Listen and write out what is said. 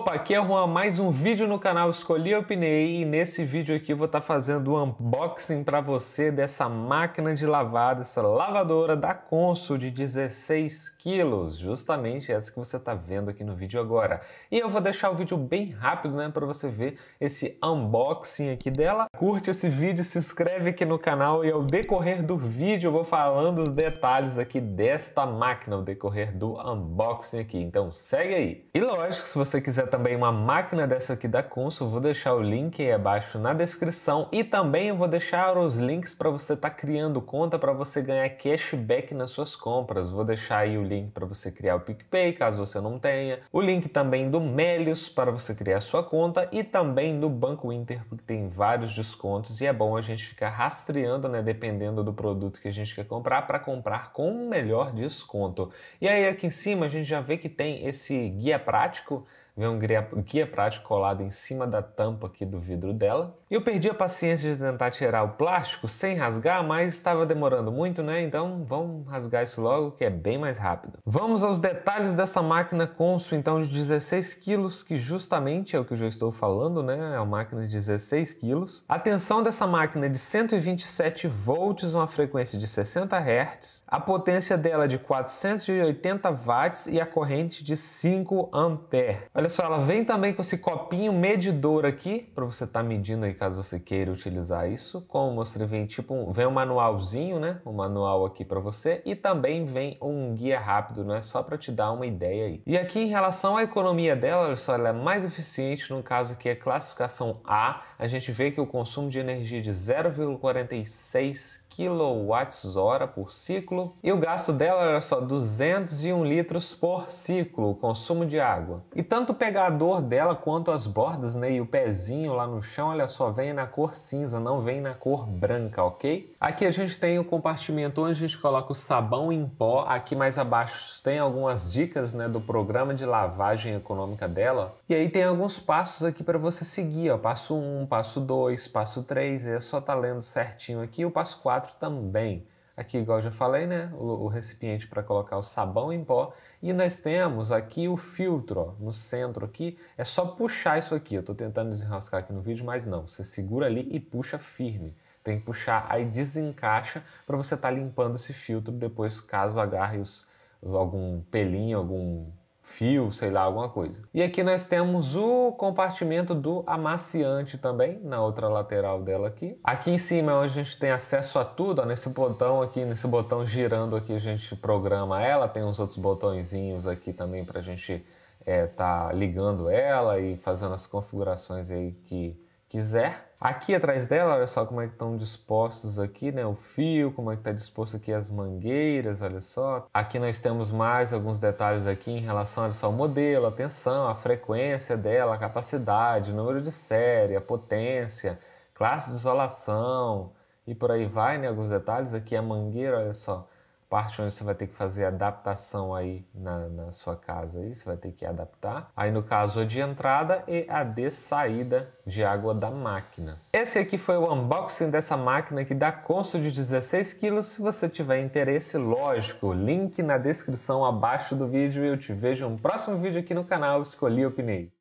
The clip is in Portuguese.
Opa, aqui é Juan, mais um vídeo no canal Escolhi Opinei e nesse vídeo aqui vou estar tá fazendo o um unboxing para você dessa máquina de lavar, dessa lavadora da Consul de 16 quilos, justamente essa que você está vendo aqui no vídeo agora. E eu vou deixar o vídeo bem rápido, né, para você ver esse unboxing aqui dela. Curte esse vídeo, se inscreve aqui no canal e ao decorrer do vídeo eu vou falando os detalhes aqui desta máquina, ao decorrer do unboxing aqui. Então segue aí. E lógico, se você quiser também uma máquina dessa aqui da Consul, vou deixar o link aí abaixo na descrição e também vou deixar os links para você estar tá criando conta para você ganhar cashback nas suas compras. Vou deixar aí o link para você criar o PicPay, caso você não tenha, o link também do Melius para você criar sua conta e também do Banco Inter, porque tem vários descontos e é bom a gente ficar rastreando, né, dependendo do produto que a gente quer comprar para comprar com o melhor desconto. E aí aqui em cima a gente já vê que tem esse guia prático Vem um guia prático colado em cima da tampa aqui do vidro dela. Eu perdi a paciência de tentar tirar o plástico sem rasgar, mas estava demorando muito, né? Então vamos rasgar isso logo, que é bem mais rápido. Vamos aos detalhes dessa máquina Consul, então, de 16 quilos, que justamente é o que eu já estou falando, né? É uma máquina de 16 quilos. A tensão dessa máquina é de 127 volts, uma frequência de 60 Hz. A potência dela é de 480 watts e a corrente de 5 amperes. Olha Pessoal, ela vem também com esse copinho medidor aqui, para você estar tá medindo aí caso você queira utilizar isso. Como eu mostrei, vem tipo um, vem um manualzinho, né? Um manual aqui para você e também vem um guia rápido, né? Só para te dar uma ideia aí. E aqui em relação à economia dela, olha só, ela é mais eficiente no caso que é classificação A. A gente vê que o consumo de energia é de 0,46 kWh por ciclo e o gasto dela era só 201 litros por ciclo, consumo de água. E tanto pegador dela quanto as bordas, né? E o pezinho lá no chão, olha só, vem na cor cinza, não vem na cor branca, ok? Aqui a gente tem o compartimento onde a gente coloca o sabão em pó. Aqui mais abaixo tem algumas dicas, né, do programa de lavagem econômica dela. E aí tem alguns passos aqui para você seguir, ó. Passo 1, um, passo 2, passo 3, é só tá lendo certinho aqui. O passo 4 também. Aqui, igual eu já falei, né, o, o recipiente para colocar o sabão em pó. E nós temos aqui o filtro, ó, no centro aqui. É só puxar isso aqui. Eu estou tentando desenrascar aqui no vídeo, mas não. Você segura ali e puxa firme. Tem que puxar, aí desencaixa para você estar tá limpando esse filtro depois, caso agarre os, algum pelinho, algum fio, sei lá, alguma coisa. E aqui nós temos o compartimento do amaciante também, na outra lateral dela aqui. Aqui em cima é onde a gente tem acesso a tudo, ó, nesse botão aqui, nesse botão girando aqui a gente programa ela, tem uns outros botõezinhos aqui também para a gente é, tá ligando ela e fazendo as configurações aí que quiser. Aqui atrás dela, olha só como é que estão dispostos aqui, né? O fio, como é que está disposto aqui as mangueiras, olha só. Aqui nós temos mais alguns detalhes aqui em relação, olha só, ao modelo, a tensão, a frequência dela, a capacidade, o número de série, a potência, classe de isolação e por aí vai, né? Alguns detalhes aqui a mangueira, olha só parte onde você vai ter que fazer adaptação aí na, na sua casa aí, você vai ter que adaptar. Aí no caso a de entrada e a de saída de água da máquina. Esse aqui foi o unboxing dessa máquina que dá consto de 16 kg. Se você tiver interesse, lógico, link na descrição abaixo do vídeo e eu te vejo no próximo vídeo aqui no canal Escolhi Opinei.